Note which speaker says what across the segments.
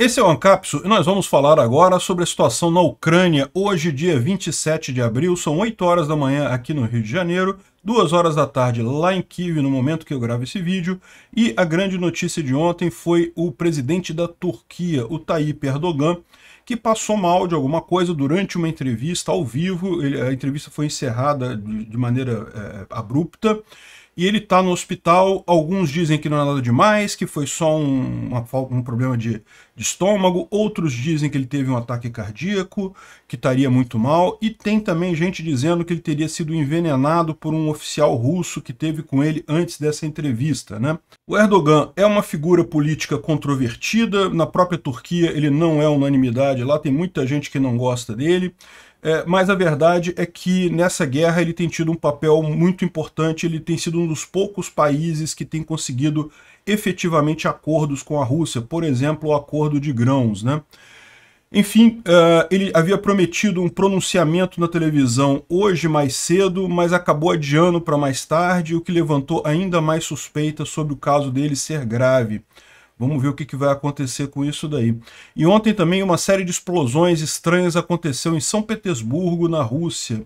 Speaker 1: Esse é o Ancapso e nós vamos falar agora sobre a situação na Ucrânia. Hoje, dia 27 de abril, são 8 horas da manhã aqui no Rio de Janeiro, 2 horas da tarde lá em Kiev, no momento que eu gravo esse vídeo. E a grande notícia de ontem foi o presidente da Turquia, o Tayyip Erdogan, que passou mal de alguma coisa durante uma entrevista ao vivo. Ele, a entrevista foi encerrada de, de maneira é, abrupta e ele está no hospital. Alguns dizem que não é nada demais, que foi só um, uma, um problema de, de, estômago. Outros dizem que ele teve um ataque cardíaco, que estaria muito mal. E tem também gente dizendo que ele teria sido envenenado por um oficial russo que teve com ele antes dessa entrevista. Né? O Erdogan é uma figura política controvertida. Na própria Turquia ele não é unanimidade. Lá tem muita gente que não gosta dele. É, mas a verdade é que nessa guerra ele tem tido um papel muito importante, ele tem sido um dos poucos países que tem conseguido efetivamente acordos com a Rússia, por exemplo, o acordo de grãos. Né? Enfim, uh, ele havia prometido um pronunciamento na televisão hoje mais cedo, mas acabou adiando para mais tarde, o que levantou ainda mais suspeitas sobre o caso dele ser grave. Vamos ver o que, que vai acontecer com isso daí. E ontem também uma série de explosões estranhas aconteceu em São Petersburgo, na Rússia.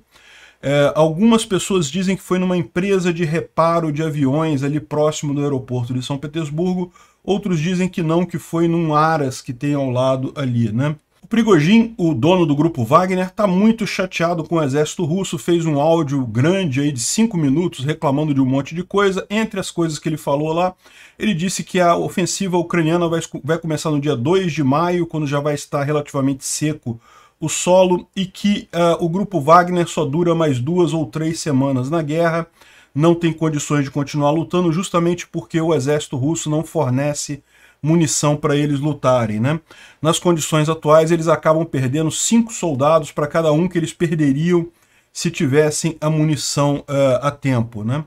Speaker 1: É, algumas pessoas dizem que foi numa empresa de reparo de aviões ali próximo do aeroporto de São Petersburgo, outros dizem que não, que foi num Aras que tem ao lado ali, né? O Prigojin, o dono do grupo Wagner, está muito chateado com o exército russo, fez um áudio grande aí de cinco minutos reclamando de um monte de coisa. Entre as coisas que ele falou lá, ele disse que a ofensiva ucraniana vai, vai começar no dia 2 de maio, quando já vai estar relativamente seco o solo, e que uh, o grupo Wagner só dura mais duas ou três semanas na guerra, não tem condições de continuar lutando justamente porque o exército russo não fornece munição para eles lutarem. Né? Nas condições atuais, eles acabam perdendo cinco soldados para cada um que eles perderiam se tivessem a munição uh, a tempo. Né?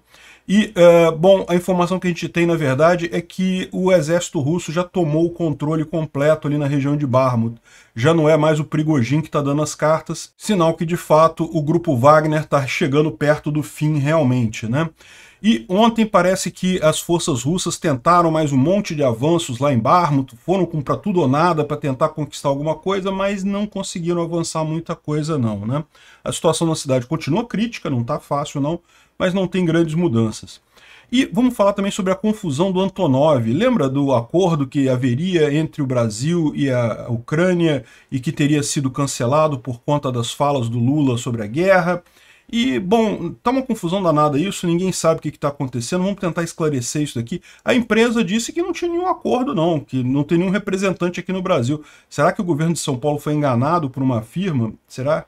Speaker 1: E, uh, bom, a informação que a gente tem, na verdade, é que o exército russo já tomou o controle completo ali na região de Barmut. Já não é mais o Prigojin que está dando as cartas, sinal que, de fato, o grupo Wagner está chegando perto do fim realmente, né? E ontem parece que as forças russas tentaram mais um monte de avanços lá em Barmut, foram com para tudo ou nada para tentar conquistar alguma coisa, mas não conseguiram avançar muita coisa não, né? A situação na cidade continua crítica, não está fácil não, mas não tem grandes mudanças. E vamos falar também sobre a confusão do Antonov. Lembra do acordo que haveria entre o Brasil e a Ucrânia e que teria sido cancelado por conta das falas do Lula sobre a guerra? E, bom, tá uma confusão danada isso, ninguém sabe o que está acontecendo, vamos tentar esclarecer isso daqui. A empresa disse que não tinha nenhum acordo, não, que não tem nenhum representante aqui no Brasil. Será que o governo de São Paulo foi enganado por uma firma? Será?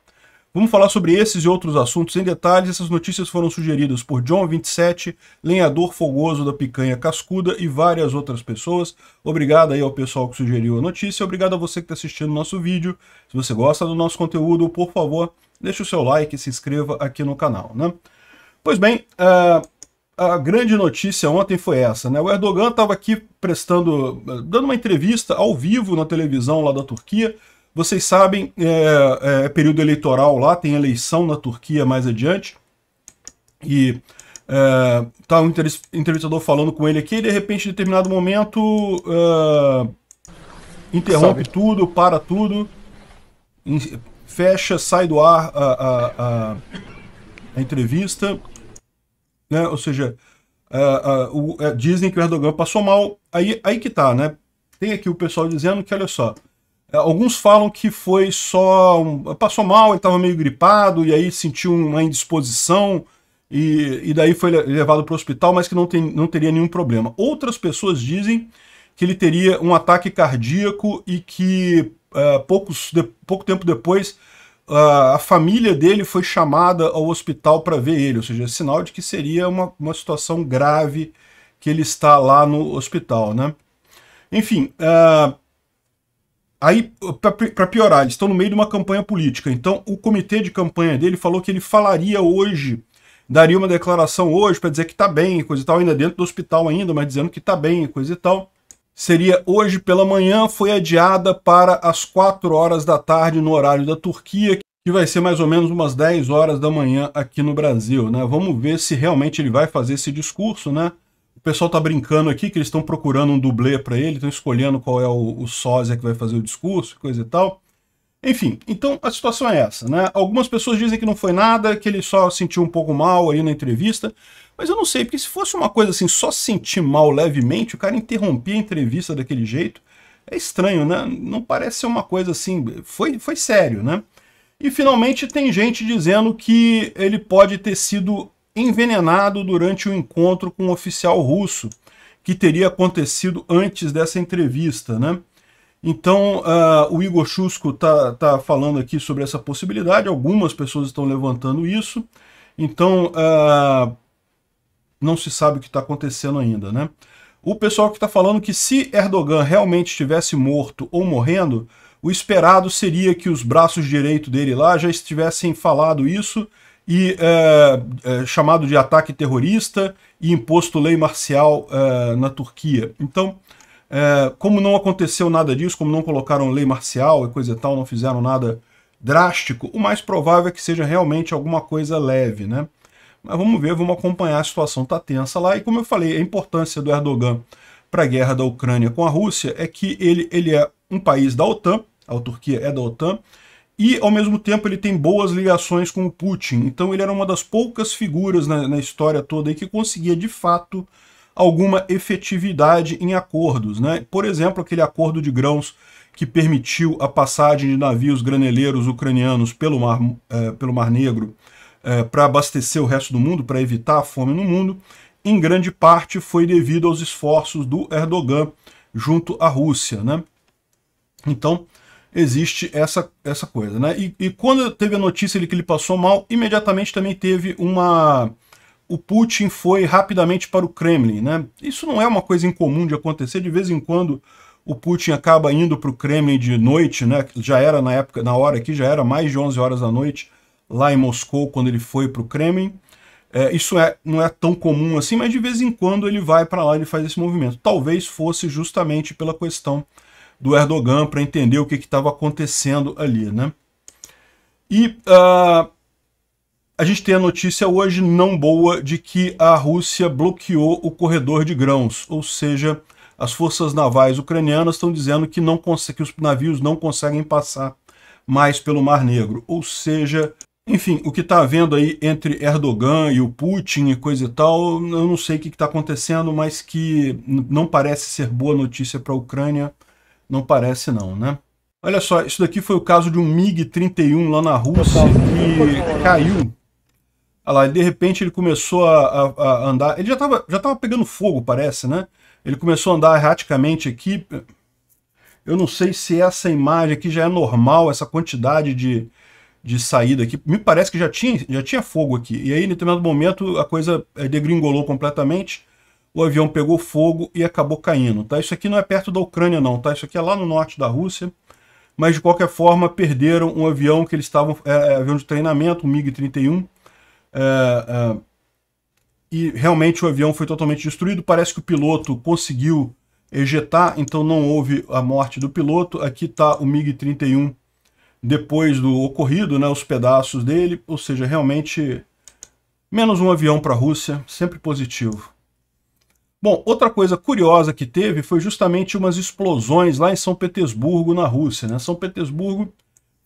Speaker 1: Vamos falar sobre esses e outros assuntos em detalhes. Essas notícias foram sugeridas por John27, lenhador fogoso da picanha cascuda e várias outras pessoas. Obrigado aí ao pessoal que sugeriu a notícia. Obrigado a você que está assistindo o nosso vídeo. Se você gosta do nosso conteúdo, por favor, deixe o seu like e se inscreva aqui no canal. Né? Pois bem, uh, a grande notícia ontem foi essa, né? O Erdogan estava aqui prestando, é, dando uma entrevista ao vivo na televisão lá da Turquia. Vocês sabem, é, é, é período eleitoral lá, tem eleição na Turquia mais adiante. E está um entrevistador falando com ele aqui, e de repente, em determinado momento, interrompe Sabe. tudo, para tudo, fecha, sai do ar a, a, a, a entrevista, né? Ou seja, o, dizem que o Erdogan passou mal. Aí, aí que tá, né? Tem aqui o pessoal dizendo que, olha só, é, alguns falam que foi só. Um, passou mal, ele estava meio gripado, e aí sentiu uma indisposição. E, e daí foi levado para o hospital, mas que não, tem, não teria nenhum problema. Outras pessoas dizem que ele teria um ataque cardíaco e que é, poucos de, pouco tempo depois a família dele foi chamada ao hospital para ver ele, ou seja, é sinal de que seria uma, uma situação grave que ele está lá no hospital, né? Enfim, uh, aí para piorar, eles estão no meio de uma campanha política, então o comitê de campanha dele falou que ele falaria hoje daria uma declaração hoje para dizer que está bem, coisa e tal, ainda dentro do hospital ainda, mas dizendo que está bem, coisa e tal seria hoje pela manhã, foi adiada para as 4 horas da tarde no horário da Turquia, que vai ser mais ou menos umas 10 horas da manhã aqui no Brasil, né? Vamos ver se realmente ele vai fazer esse discurso, né? O pessoal tá brincando aqui que eles estão procurando um dublê para ele, estão escolhendo qual é o, o sósia que vai fazer o discurso, coisa e tal. Enfim, então a situação é essa, né? Algumas pessoas dizem que não foi nada, que ele só sentiu um pouco mal ali na entrevista, mas eu não sei, porque se fosse uma coisa assim, só sentir mal levemente, o cara interrompia a entrevista daquele jeito, é estranho, né? Não parece ser uma coisa assim, foi, foi sério, né? E finalmente tem gente dizendo que ele pode ter sido envenenado durante o um encontro com um oficial russo, que teria acontecido antes dessa entrevista, né? Então, uh, o Igor Chusco está tá falando aqui sobre essa possibilidade, algumas pessoas estão levantando isso, então uh, não se sabe o que está acontecendo ainda, né? O pessoal que está falando que se Erdogan realmente estivesse morto ou morrendo, o esperado seria que os braços direito dele lá já estivessem falado isso e é, chamado de ataque terrorista e imposto lei marcial eh, na Turquia. Então, é, como não aconteceu nada disso, como não colocaram lei marcial e coisa e tal, não fizeram nada drástico, o mais provável é que seja realmente alguma coisa leve, né? Mas vamos ver, vamos acompanhar, a situação tá tensa lá. E como eu falei, a importância do Erdogan para a guerra da Ucrânia com a Rússia é que ele, ele é um país da OTAN, a Turquia é da OTAN, e ao mesmo tempo ele tem boas ligações com o Putin. Então ele era uma das poucas figuras na, na história toda aí que conseguia de fato alguma efetividade em acordos. Né? Por exemplo, aquele acordo de grãos que permitiu a passagem de navios graneleiros ucranianos pelo Mar, eh, pelo mar Negro eh, para abastecer o resto do mundo, para evitar a fome no mundo, em grande parte foi devido aos esforços do Erdogan junto à Rússia. Né? Então, existe essa, essa coisa. Né? E, e quando teve a notícia de que ele passou mal, imediatamente também teve uma o Putin foi rapidamente para o Kremlin. Né? Isso não é uma coisa incomum de acontecer, de vez em quando o Putin acaba indo para o Kremlin de noite, né? já era na época, na hora aqui, já era mais de 11 horas da noite, lá em Moscou, quando ele foi para o Kremlin. É, isso é, não é tão comum assim, mas de vez em quando ele vai para lá e faz esse movimento. Talvez fosse justamente pela questão do Erdogan, para entender o que estava acontecendo ali. Né? E uh, a gente tem a notícia hoje não boa de que a Rússia bloqueou o corredor de grãos, ou seja, as forças navais ucranianas estão dizendo que, não que os navios não conseguem passar mais pelo Mar Negro. Ou seja, enfim, o que está havendo aí entre Erdogan e o Putin e coisa e tal, eu não sei o que está acontecendo, mas que não parece ser boa notícia para a Ucrânia, não parece não, né? Olha só, isso daqui foi o caso de um MiG-31 lá na Rússia que caiu Olha lá, de repente ele começou a, a, a andar. Ele já estava já tava pegando fogo, parece, né? Ele começou a andar erraticamente aqui. Eu não sei se essa imagem aqui já é normal, essa quantidade de, de saída aqui. Me parece que já tinha, já tinha fogo aqui. E aí, em determinado momento, a coisa eh, degringolou completamente. O avião pegou fogo e acabou caindo, tá? Isso aqui não é perto da Ucrânia, não, tá? Isso aqui é lá no norte da Rússia. Mas, de qualquer forma, perderam um avião que eles estavam... É, avião de treinamento, um MiG-31 Uh, e realmente o avião foi totalmente destruído. Parece que o piloto conseguiu ejetar, então não houve a morte do piloto. Aqui está o MiG-31 depois do ocorrido, né, os pedaços dele, ou seja, realmente menos um avião para a Rússia, sempre positivo. Bom, outra coisa curiosa que teve foi justamente umas explosões lá em São Petersburgo, na Rússia. Né? São Petersburgo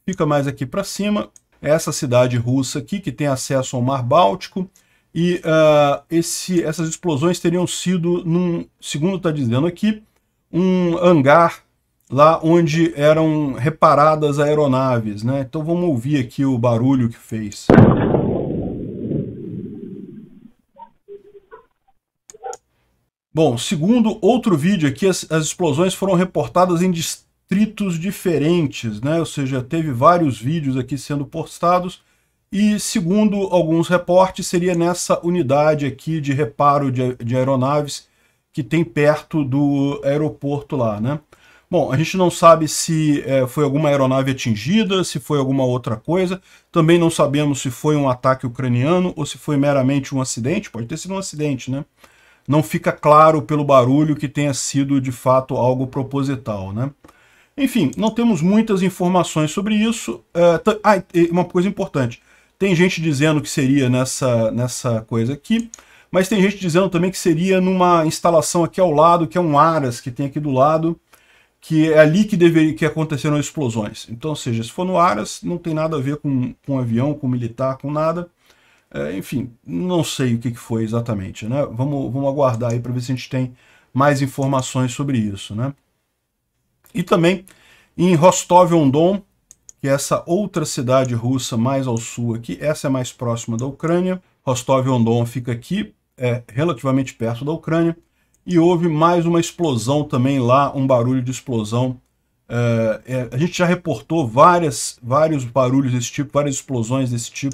Speaker 1: fica mais aqui para cima, essa cidade russa aqui, que tem acesso ao Mar Báltico, e uh, esse, essas explosões teriam sido, num, segundo está dizendo aqui, um hangar lá onde eram reparadas aeronaves. Né? Então vamos ouvir aqui o barulho que fez. Bom, segundo outro vídeo aqui, as, as explosões foram reportadas em distância distritos diferentes, né? ou seja, teve vários vídeos aqui sendo postados, e segundo alguns reportes, seria nessa unidade aqui de reparo de, de aeronaves que tem perto do aeroporto lá. Né? Bom, a gente não sabe se é, foi alguma aeronave atingida, se foi alguma outra coisa. Também não sabemos se foi um ataque ucraniano ou se foi meramente um acidente. Pode ter sido um acidente, né? Não fica claro pelo barulho que tenha sido de fato algo proposital, né? Enfim, não temos muitas informações sobre isso. ah, uma coisa importante. Tem gente dizendo que seria nessa, nessa coisa aqui, mas tem gente dizendo também que seria numa instalação aqui ao lado, que é um Aras que tem aqui do lado, que é ali que, deveria, que aconteceram explosões. Então, ou seja, se for no Aras, não tem nada a ver com, com avião, com militar, com nada. Eh, enfim, não sei o que, que foi exatamente. Né? Vamos, vamos aguardar aí para ver se a gente tem mais informações sobre isso. Né? E também em Rostov-on-Don, que é essa outra cidade russa mais ao sul aqui, essa é mais próxima da Ucrânia. Rostov-on-Don fica aqui, é relativamente perto da Ucrânia. E houve mais uma explosão também lá, um barulho de explosão. É, é a gente já reportou várias, vários barulhos desse tipo, várias explosões desse tipo.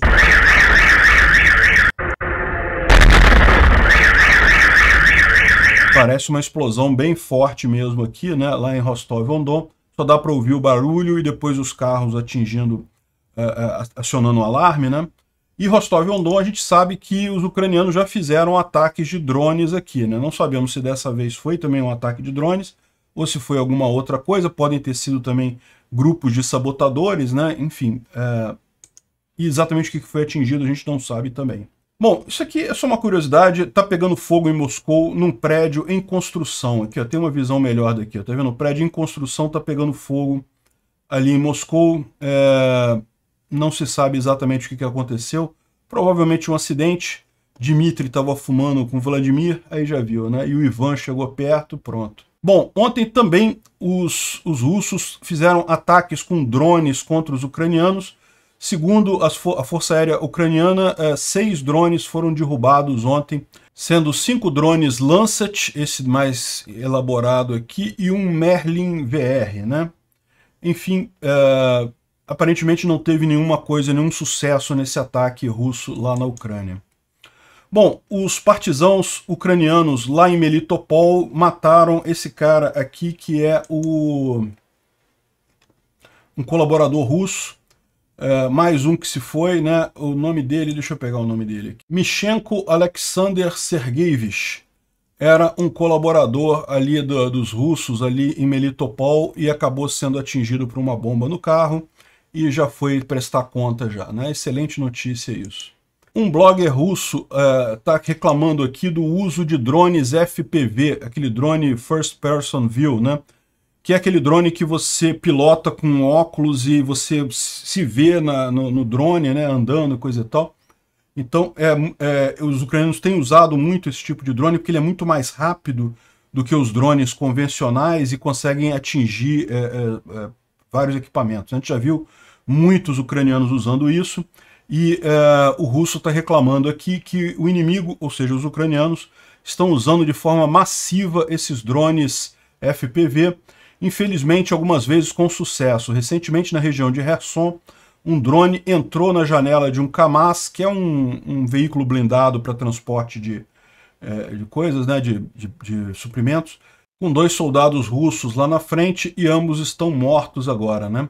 Speaker 1: parece uma explosão bem forte mesmo aqui, né? Lá em Rostov-on-Don. Só dá para ouvir o barulho e depois os carros atingindo, uh, acionando o alarme, né? E Rostov-on-Don, a gente sabe que os ucranianos já fizeram ataques de drones aqui, né? Não sabemos se dessa vez foi também um ataque de drones ou se foi alguma outra coisa. Podem ter sido também grupos de sabotadores, né? Enfim, uh, exatamente o que foi atingido a gente não sabe também. Bom, isso aqui é só uma curiosidade, tá pegando fogo em Moscou num prédio em construção. Aqui, ó, tem uma visão melhor daqui, ó, tá vendo? O prédio em construção tá pegando fogo ali em Moscou. É... Não se sabe exatamente o que, que aconteceu. Provavelmente um acidente. Dmitry estava fumando com Vladimir, aí já viu, né? E o Ivan chegou perto, pronto. Bom, ontem também os, os russos fizeram ataques com drones contra os ucranianos Segundo a, for a Força Aérea Ucraniana, é, seis drones foram derrubados ontem, sendo cinco drones Lancet, esse mais elaborado aqui, e um Merlin VR, né? Enfim, é, aparentemente não teve nenhuma coisa, nenhum sucesso nesse ataque russo lá na Ucrânia. Bom, os partisãos ucranianos lá em Melitopol mataram esse cara aqui, que é o um colaborador russo, eh, mais um que se foi, né? O nome dele, deixa eu pegar o nome dele aqui. Mishenko Alexander Sergeevich. Era um colaborador ali do, dos russos, ali em Melitopol, e acabou sendo atingido por uma bomba no carro e já foi prestar conta já, né? Excelente notícia isso. Um blogger russo está eh, uh, reclamando aqui do uso de drones FPV, aquele drone First Person View, né? que é aquele drone que você pilota com óculos e você se vê na, no, no, drone, né, andando, coisa e tal. Então, é, é, os ucranianos têm usado muito esse tipo de drone porque ele é muito mais rápido do que os drones convencionais e conseguem atingir é, é, é vários equipamentos. A gente já viu muitos ucranianos usando isso e é, o russo está reclamando aqui que o inimigo, ou seja, os ucranianos, estão usando de forma massiva esses drones FPV infelizmente algumas vezes com sucesso. Recentemente, na região de Herson, um drone entrou na janela de um Kamaz, que é um, um veículo blindado para transporte de, é, de coisas, né, de, de, de, suprimentos, com dois soldados russos lá na frente e ambos estão mortos agora. Né?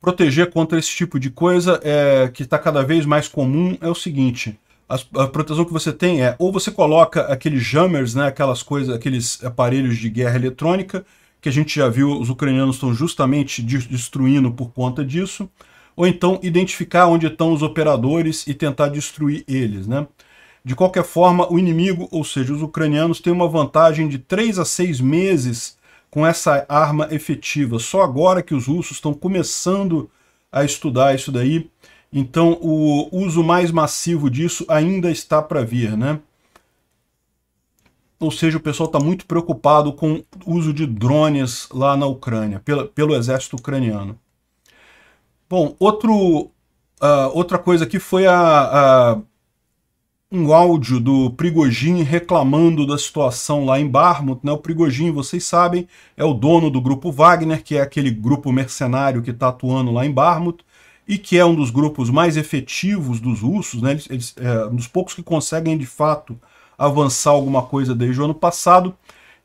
Speaker 1: Proteger contra esse tipo de coisa é, que está cada vez mais comum é o seguinte... A, a proteção que você tem é, ou você coloca aqueles jammers, né, aquelas coisas, aqueles aparelhos de guerra eletrônica, que a gente já viu os ucranianos estão justamente destruindo por conta disso, ou então identificar onde estão os operadores e tentar destruir eles. Né? De qualquer forma, o inimigo, ou seja, os ucranianos, tem uma vantagem de 3 a 6 meses com essa arma efetiva. Só agora que os russos estão começando a estudar isso daí, então o uso mais massivo disso ainda está para vir, né? ou seja, o pessoal está muito preocupado com o uso de drones lá na Ucrânia, pela, pelo exército ucraniano. Bom, outro, uh, outra coisa aqui foi a, a, um áudio do Prigogine reclamando da situação lá em Barmut. Né? O Prigogine, vocês sabem, é o dono do grupo Wagner, que é aquele grupo mercenário que está atuando lá em Barmut e que é um dos grupos mais efetivos dos russos, né? eles, eles é, um dos poucos que conseguem, de fato, avançar alguma coisa desde o ano passado.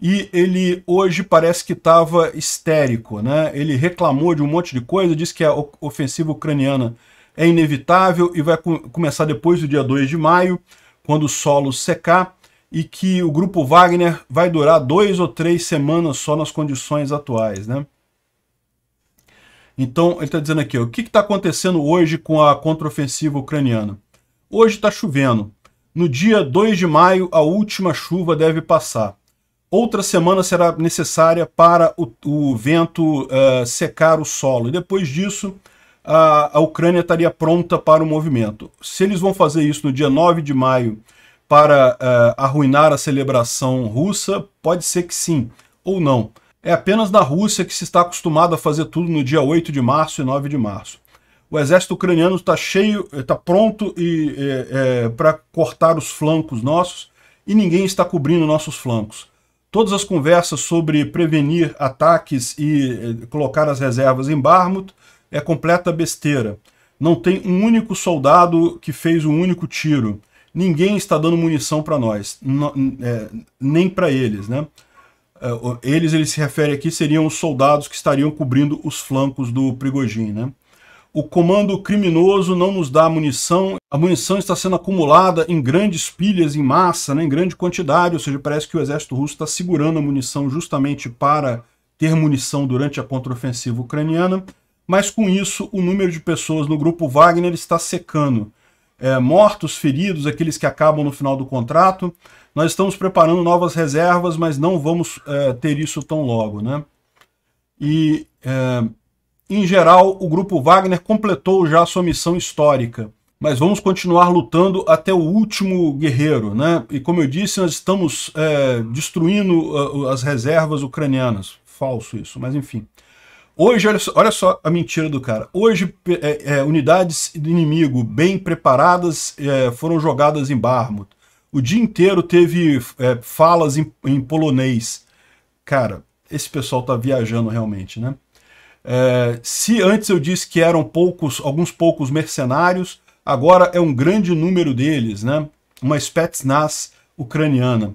Speaker 1: E ele hoje parece que estava histérico, né? Ele reclamou de um monte de coisa, disse que a ofensiva ucraniana é inevitável e vai começar depois do dia 2 de maio, quando o solo secar, e que o grupo Wagner vai durar dois ou três semanas só nas condições atuais, né? Então, ele está dizendo aqui, ó, o que está acontecendo hoje com a contraofensiva ucraniana? Hoje está chovendo, no dia 2 de maio, a última chuva deve passar. Outra semana será necessária para o, o vento uh, secar o solo. E depois disso, a, a, Ucrânia estaria pronta para o movimento. Se eles vão fazer isso no dia 9 de maio para uh, arruinar a celebração russa, pode ser que sim ou não. É apenas na Rússia que se está acostumado a fazer tudo no dia 8 de março e 9 de março o exército ucraniano está cheio, está pronto é, é, para cortar os flancos nossos e ninguém está cobrindo nossos flancos. Todas as conversas sobre prevenir ataques e é, colocar as reservas em Barmut é completa besteira. Não tem um único soldado que fez um único tiro. Ninguém está dando munição para nós, é, nem para eles, né? É, eles, ele se refere aqui, seriam os soldados que estariam cobrindo os flancos do Prigogine, né? O comando criminoso não nos dá munição, a munição está sendo acumulada em grandes pilhas, em massa, né, em grande quantidade, ou seja, parece que o exército russo está segurando a munição justamente para ter munição durante a contraofensiva ucraniana, mas com isso o número de pessoas no grupo Wagner está secando. É, mortos, feridos, aqueles que acabam no final do contrato. Nós estamos preparando novas reservas, mas não vamos é, ter isso tão logo. Né? E é, em geral, o grupo Wagner completou já sua missão histórica, mas vamos continuar lutando até o último guerreiro, né? E como eu disse, nós estamos é, destruindo é, as reservas ucranianas. Falso isso, mas enfim. Hoje, olha só, olha só a mentira do cara. Hoje, é, é, unidades do inimigo bem preparadas é, foram jogadas em Barmut. O dia inteiro teve é, falas em, em polonês. Cara, esse pessoal tá viajando realmente, né? É, se antes eu disse que eram poucos, alguns poucos mercenários, agora é um grande número deles, né? uma Spetsnaz ucraniana.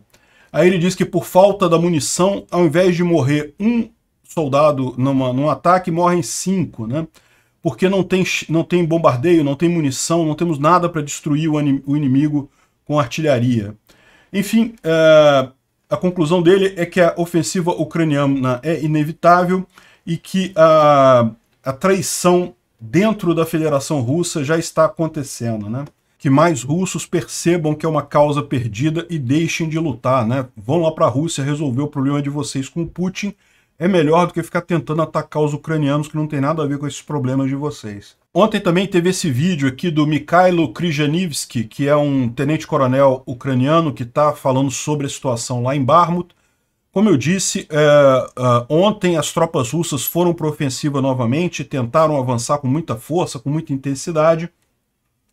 Speaker 1: Aí ele diz que por falta da munição, ao invés de morrer um soldado numa, num ataque, morrem cinco, né? porque não tem, não tem bombardeio, não tem munição, não temos nada para destruir o, o, inimigo com artilharia. Enfim, é, a conclusão dele é que a ofensiva ucraniana é inevitável, e que a, a traição dentro da Federação Russa já está acontecendo, né? Que mais russos percebam que é uma causa perdida e deixem de lutar, né? Vão lá para a Rússia resolver o problema de vocês com o Putin. É melhor do que ficar tentando atacar os ucranianos que não tem nada a ver com esses problemas de vocês. Ontem também teve esse vídeo aqui do Mikhailo Kryzhanivsky, que é um tenente-coronel ucraniano que está falando sobre a situação lá em Barmut. Como eu disse, é, é, ontem as tropas russas foram para ofensiva novamente, tentaram avançar com muita força, com muita intensidade,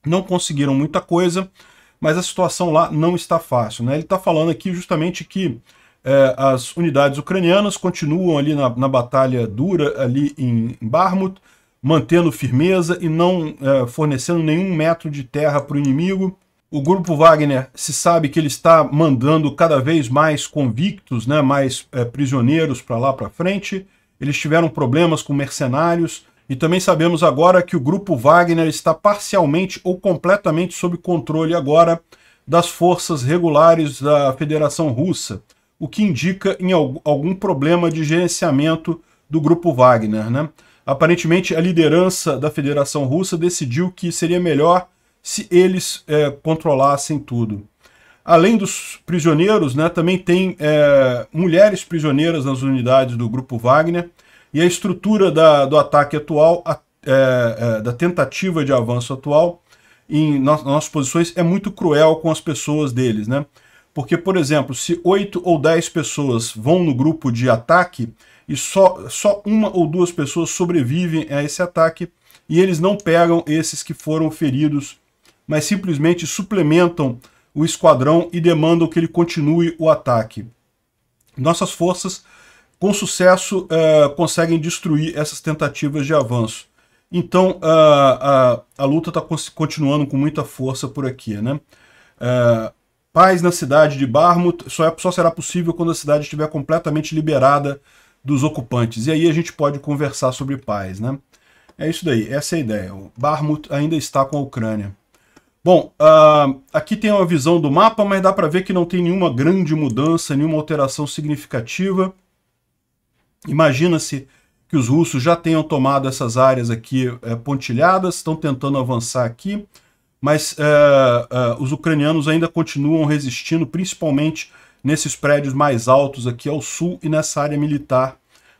Speaker 1: não conseguiram muita coisa, mas a situação lá não está fácil. Né? Ele está falando aqui justamente que é, as unidades ucranianas continuam ali na, na batalha dura ali em, em Barmut, mantendo firmeza e não é, fornecendo nenhum metro de terra para o inimigo, o grupo Wagner se sabe que ele está mandando cada vez mais convictos, né, mais é, prisioneiros para lá para frente. Eles tiveram problemas com mercenários e também sabemos agora que o grupo Wagner está parcialmente ou completamente sob controle agora das forças regulares da Federação Russa, o que indica em algum problema de gerenciamento do grupo Wagner, né? Aparentemente a liderança da Federação Russa decidiu que seria melhor se eles é, controlassem tudo. Além dos prisioneiros, né, também tem é, mulheres prisioneiras nas unidades do Grupo Wagner, e a estrutura da, do ataque atual, a, é, é da tentativa de avanço atual, em nas nossas posições, é muito cruel com as pessoas deles. Né? Porque, por exemplo, se 8 ou 10 pessoas vão no grupo de ataque e só, só uma ou duas pessoas sobrevivem a esse ataque, e eles não pegam esses que foram feridos mas simplesmente suplementam o esquadrão e demandam que ele continue o ataque. Nossas forças, com sucesso, eh, conseguem destruir essas tentativas de avanço. Então, a, a, a luta está continuando com muita força por aqui. Né? Uh, paz na cidade de Barmut só, é, só será possível quando a cidade estiver completamente liberada dos ocupantes. E aí a gente pode conversar sobre paz. Né? É isso daí, essa é a ideia. O Barmut ainda está com a Ucrânia. Bom, uh, aqui tem uma visão do mapa, mas dá para ver que não tem nenhuma grande mudança, nenhuma alteração significativa. Imagina-se que os russos já tenham tomado essas áreas aqui é, pontilhadas, estão tentando avançar aqui, mas eh, eh, os ucranianos ainda continuam resistindo, principalmente nesses prédios mais altos aqui ao sul e nessa área militar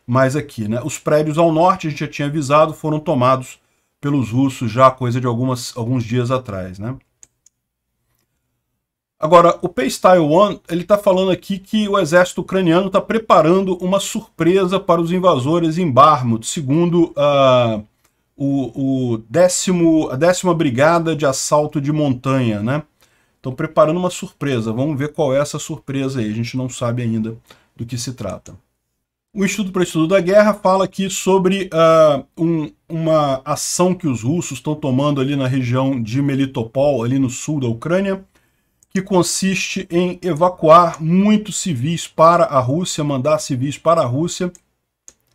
Speaker 1: mais aqui. Né? Os prédios ao norte, a gente já tinha avisado, foram tomados pelos russos já coisa de algumas, alguns dias atrás, né? Agora, o Pace Taiwan, ele está falando aqui que o exército ucraniano está preparando uma surpresa para os invasores em Barmut, segundo uh, o, o décimo, a décima brigada de assalto de montanha, né? Estão preparando uma surpresa. Vamos ver qual é essa surpresa aí. A gente não sabe ainda do que se trata. O Instituto para Estudo da Guerra fala aqui sobre uh, um, uma ação que os russos estão tomando ali na região de Melitopol, ali no sul da Ucrânia, que consiste em evacuar muitos civis para a Rússia, mandar civis para a Rússia.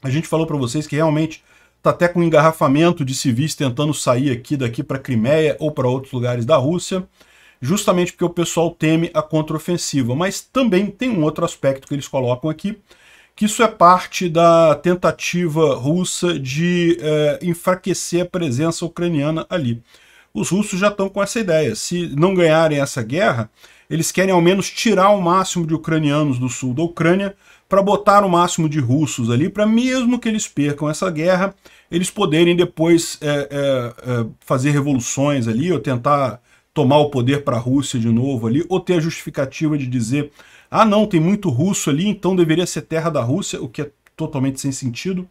Speaker 1: A gente falou para vocês que realmente está até com engarrafamento de civis tentando sair aqui daqui para a Crimeia ou para outros lugares da Rússia, justamente porque o pessoal teme a contraofensiva. Mas também tem um outro aspecto que eles colocam aqui, que isso é parte da tentativa russa de é, enfraquecer a presença ucraniana ali. Os russos já estão com essa ideia. Se não ganharem essa guerra, eles querem ao menos tirar o máximo de ucranianos do sul da Ucrânia para botar o máximo de russos ali, para mesmo que eles percam essa guerra, eles poderem depois é, é, é fazer revoluções ali, ou tentar tomar o poder para a Rússia de novo ali, ou ter a justificativa de dizer ah, não, tem muito russo ali, então deveria ser terra da Rússia, o que é totalmente sem sentido.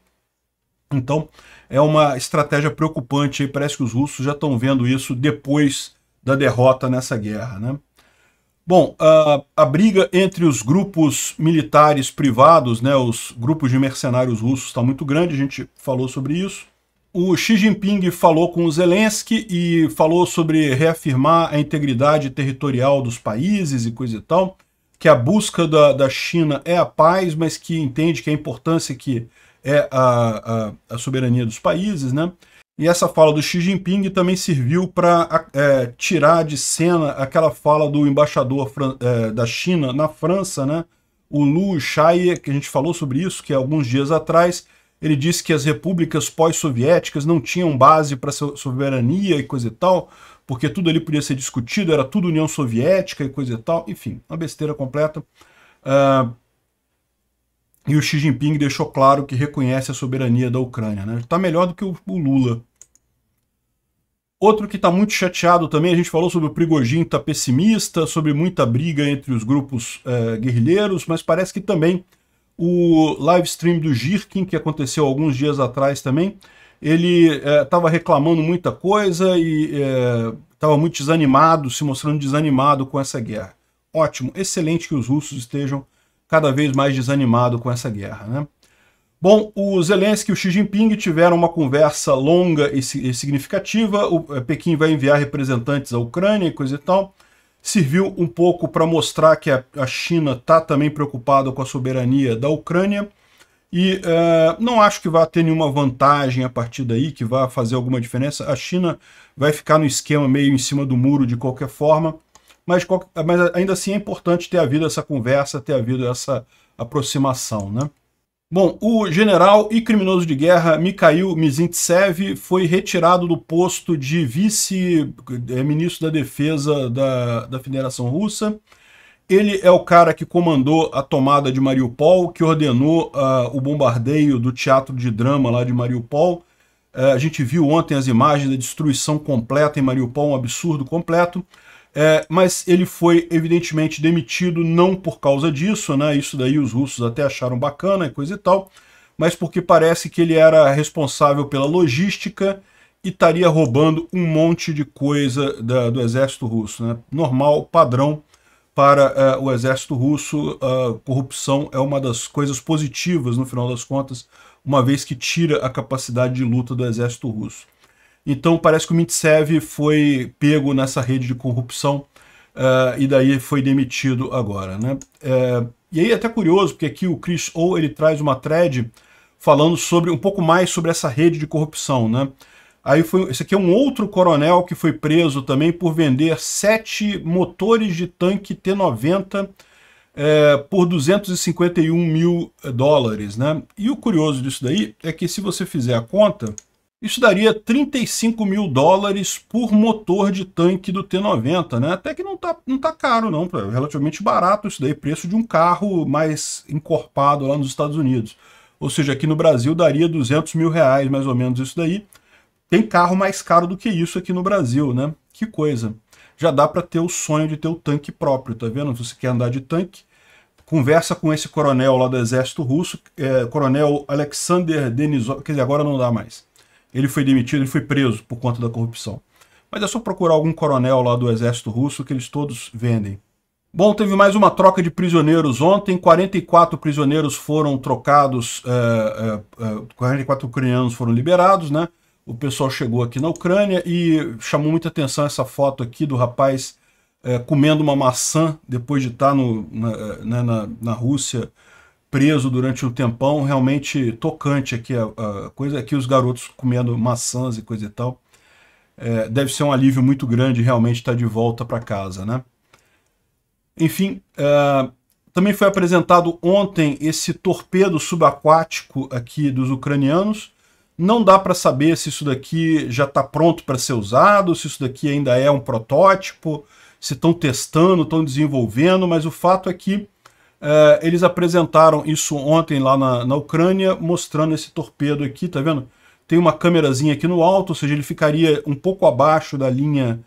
Speaker 1: Então, é uma estratégia preocupante. Aí. Parece que os russos já estão vendo isso depois da derrota nessa guerra. Né? Bom, a, a, briga entre os grupos militares privados, né, os grupos de mercenários russos, está muito grande, a gente falou sobre isso. O Xi Jinping falou com o Zelensky e falou sobre reafirmar a integridade territorial dos países e coisa e tal que a busca da, da China é a paz, mas que entende que a importância que é a, a, a soberania dos países, né? E essa fala do Xi Jinping também serviu para é, tirar de cena aquela fala do embaixador é, da China na França, né? O Lu Xaye, que a gente falou sobre isso, que é alguns dias atrás, ele disse que as repúblicas pós-soviéticas não tinham base para soberania e coisa e tal, porque tudo ali podia ser discutido, era tudo União Soviética e coisa e tal, enfim, uma besteira completa. Uh, e o Xi Jinping deixou claro que reconhece a soberania da Ucrânia. Né? Está melhor do que o, o Lula. Outro que está muito chateado também, a gente falou sobre o Prigojin está pessimista, sobre muita briga entre os grupos uh, guerrilheiros, mas parece que também o live stream do Girkin, que aconteceu alguns dias atrás também, ele estava é, reclamando muita coisa e estava é, muito desanimado, se mostrando desanimado com essa guerra. Ótimo, excelente que os russos estejam cada vez mais desanimados com essa guerra. Né? Bom, o Zelensky e o Xi Jinping tiveram uma conversa longa e, e significativa, o é, Pequim vai enviar representantes à Ucrânia e coisa e tal, serviu um pouco para mostrar que a, a China está também preocupada com a soberania da Ucrânia, e uh, não acho que vá ter nenhuma vantagem a partir daí, que vá fazer alguma diferença. A China vai ficar no esquema meio em cima do muro de qualquer forma, mas, mas ainda assim é importante ter havido essa conversa, ter havido essa aproximação, né? Bom, o general e criminoso de guerra Mikhail Mizintsev foi retirado do posto de vice-ministro eh, da Defesa da, da Federação Russa. Ele é o cara que comandou a tomada de Mariupol, que ordenou uh, o bombardeio do teatro de drama lá de Mariupol. Uh, a gente viu ontem as imagens da destruição completa em Mariupol, um absurdo completo. Uh, mas ele foi, evidentemente, demitido não por causa disso, né? Isso daí os russos até acharam bacana e coisa e tal. Mas porque parece que ele era responsável pela logística e estaria roubando um monte de coisa da, do exército russo. Né? Normal, padrão para uh, o exército russo, uh, corrupção é uma das coisas positivas, no final das contas, uma vez que tira a capacidade de luta do exército russo. Então parece que o Mintsev foi pego nessa rede de corrupção uh, e daí foi demitido agora. Né? e aí é até curioso, porque aqui o Chris O ele traz uma thread falando sobre um pouco mais sobre essa rede de corrupção. Né? Aí foi, esse aqui é um outro coronel que foi preso também por vender sete motores de tanque T-90 é, por 251 mil dólares, né? E o curioso disso daí é que se você fizer a conta, isso daria 35 mil dólares por motor de tanque do T90, né? Até que não tá, não tá caro, não. É relativamente barato isso daí, preço de um carro mais encorpado lá nos Estados Unidos. Ou seja, aqui no Brasil daria 200 mil reais, mais ou menos, isso daí. Tem carro mais caro do que isso aqui no Brasil, né? Que coisa. Já dá para ter o sonho de ter o tanque próprio, tá vendo? Se você quer andar de tanque, conversa com esse coronel lá do exército russo, é, coronel Alexander Denisov, quer dizer, agora não dá mais. Ele foi demitido, ele foi preso por conta da corrupção. Mas é só procurar algum coronel lá do exército russo que eles todos vendem. Bom, teve mais uma troca de prisioneiros ontem, 44 prisioneiros foram trocados, é, é, 44 é, ucranianos foram liberados, né? o pessoal chegou aqui na Ucrânia e chamou muita atenção essa foto aqui do rapaz é, comendo uma maçã depois de estar tá no, na, né, na, na, Rússia preso durante um tempão, realmente tocante aqui a, a coisa, aqui os garotos comendo maçãs e coisa e tal. É, deve ser um alívio muito grande realmente estar tá de volta para casa, né? Enfim, é, também foi apresentado ontem esse torpedo subaquático aqui dos ucranianos, não dá para saber se isso daqui já está pronto para ser usado, se isso daqui ainda é um protótipo, se estão testando, estão desenvolvendo, mas o fato é que é, eles apresentaram isso ontem lá na, na Ucrânia, mostrando esse torpedo aqui, tá vendo? Tem uma câmerazinha aqui no alto, ou seja, ele ficaria um pouco abaixo da linha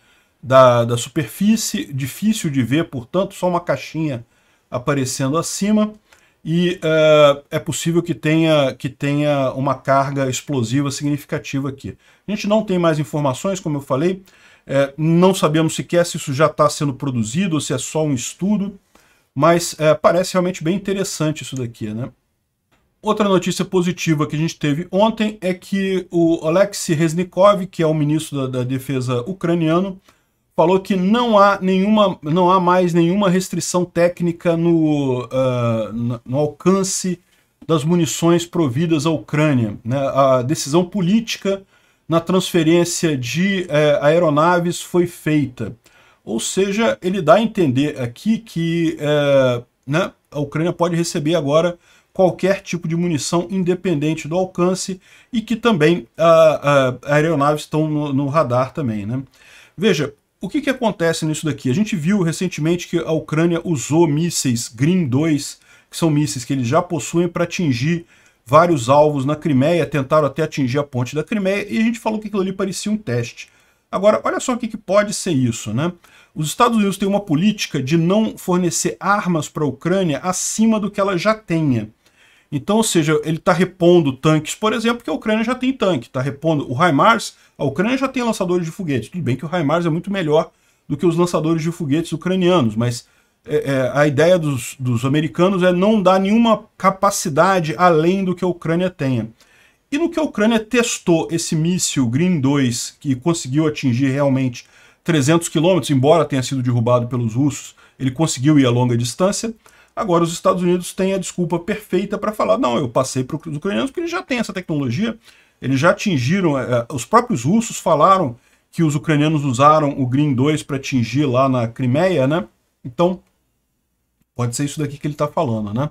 Speaker 1: da, da superfície, difícil de ver, portanto, só uma caixinha aparecendo acima e uh, é possível que tenha, que tenha uma carga explosiva significativa aqui. A gente não tem mais informações, como eu falei, é, não sabemos sequer se isso já está sendo produzido ou se é só um estudo, mas é, parece realmente bem interessante isso daqui, né? Outra notícia positiva que a gente teve ontem é que o Alexei Reznikov, que é o ministro da, da defesa ucraniano, falou que não há nenhuma, não há mais nenhuma restrição técnica no, uh, no alcance das munições providas à Ucrânia. Né? A decisão política na transferência de uh, aeronaves foi feita. Ou seja, ele dá a entender aqui que uh, né, a Ucrânia pode receber agora qualquer tipo de munição independente do alcance e que também ah, ah, aeronaves estão no, no radar também. Né? Veja, o que, que acontece nisso daqui? A gente viu recentemente que a Ucrânia usou mísseis Green 2, que são mísseis que eles já possuem para atingir vários alvos na Crimeia, tentaram até atingir a ponte da Crimeia, e a gente falou que aquilo ali parecia um teste. Agora, olha só o que, que pode ser isso, né? Os Estados Unidos têm uma política de não fornecer armas para a Ucrânia acima do que ela já tenha. Então, ou seja, ele está repondo tanques, por exemplo, que a Ucrânia já tem tanque, está repondo. O HIMARS, a Ucrânia já tem lançadores de foguetes. Tudo bem que o HIMARS é muito melhor do que os lançadores de foguetes ucranianos, mas é, é, a ideia dos, dos americanos é não dar nenhuma capacidade além do que a Ucrânia tenha. E no que a Ucrânia testou esse míssil Green 2, que conseguiu atingir realmente 300 quilômetros, embora tenha sido derrubado pelos russos, ele conseguiu ir a longa distância. Agora, os Estados Unidos têm a desculpa perfeita para falar: não, eu passei para os ucranianos porque eles já têm essa tecnologia, eles já atingiram. Eh, eh, os próprios russos falaram que os ucranianos usaram o Green 2 para atingir lá na Crimeia, né? Então, pode ser isso daqui que ele está falando, né?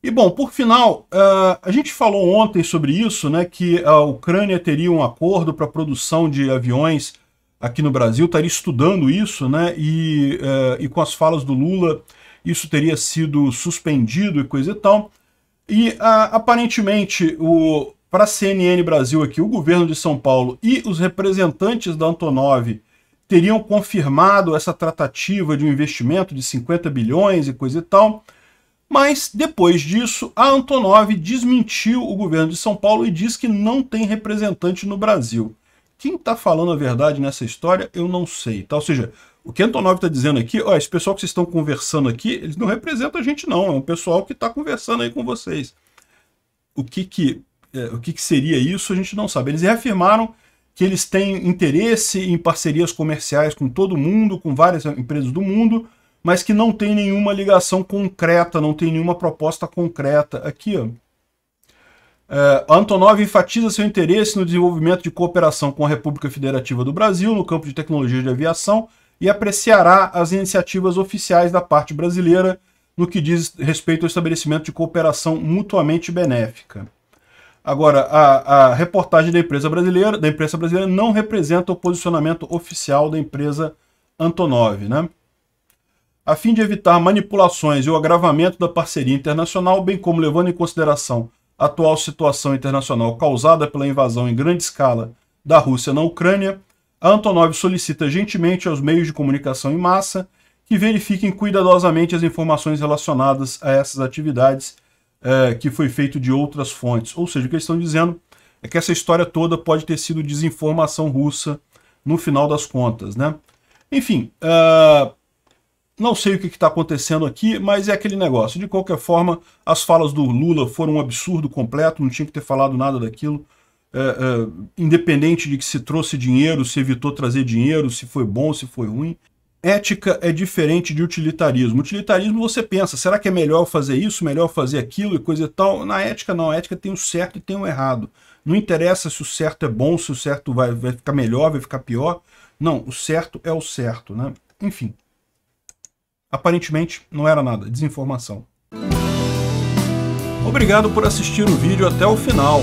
Speaker 1: E bom, por final, uh, a gente falou ontem sobre isso, né? Que a Ucrânia teria um acordo para produção de aviões aqui no Brasil, estaria estudando isso, né? E, uh, e com as falas do Lula isso teria sido suspendido e coisa e tal. E a, aparentemente, para a CNN Brasil aqui, o governo de São Paulo e os representantes da Antonov teriam confirmado essa tratativa de um investimento de 50 bilhões e coisa e tal. Mas, depois disso, a Antonov desmentiu o governo de São Paulo e diz que não tem representante no Brasil. Quem está falando a verdade nessa história, eu não sei. Tá? Ou seja, o que Antonov está dizendo aqui, ó, esse pessoal que vocês estão conversando aqui, eles não representam a gente não, é um pessoal que está conversando aí com vocês. O que que, é, o que que seria isso, a gente não sabe. Eles reafirmaram que eles têm interesse em parcerias comerciais com todo mundo, com várias empresas do mundo, mas que não tem nenhuma ligação concreta, não tem nenhuma proposta concreta. Aqui, ó. É, Antonov enfatiza seu interesse no desenvolvimento de cooperação com a República Federativa do Brasil no campo de tecnologia de aviação, e apreciará as iniciativas oficiais da parte brasileira no que diz respeito ao estabelecimento de cooperação mutuamente benéfica. Agora, a, a reportagem da empresa brasileira, da imprensa brasileira não representa o posicionamento oficial da empresa Antonov, né? A fim de evitar manipulações e o agravamento da parceria internacional, bem como levando em consideração a atual situação internacional causada pela invasão em grande escala da Rússia na Ucrânia, Antonov solicita gentilmente aos meios de comunicação em massa que verifiquem cuidadosamente as informações relacionadas a essas atividades é, que foi feito de outras fontes. Ou seja, o que eles estão dizendo é que essa história toda pode ter sido desinformação russa no final das contas, né? Enfim, uh, não sei o que está acontecendo aqui, mas é aquele negócio. De qualquer forma, as falas do Lula foram um absurdo completo, não tinha que ter falado nada daquilo. É, é, independente de que se trouxe dinheiro, se evitou trazer dinheiro, se foi bom, se foi ruim. Ética é diferente de utilitarismo. Utilitarismo você pensa, será que é melhor fazer isso, melhor fazer aquilo e coisa e tal? Na ética não, a ética tem o certo e tem o errado. Não interessa se o certo é bom, se o certo vai, vai ficar melhor, vai ficar pior. Não, o certo é o certo, né? Enfim. Aparentemente não era nada, desinformação. Obrigado por assistir o vídeo até o final.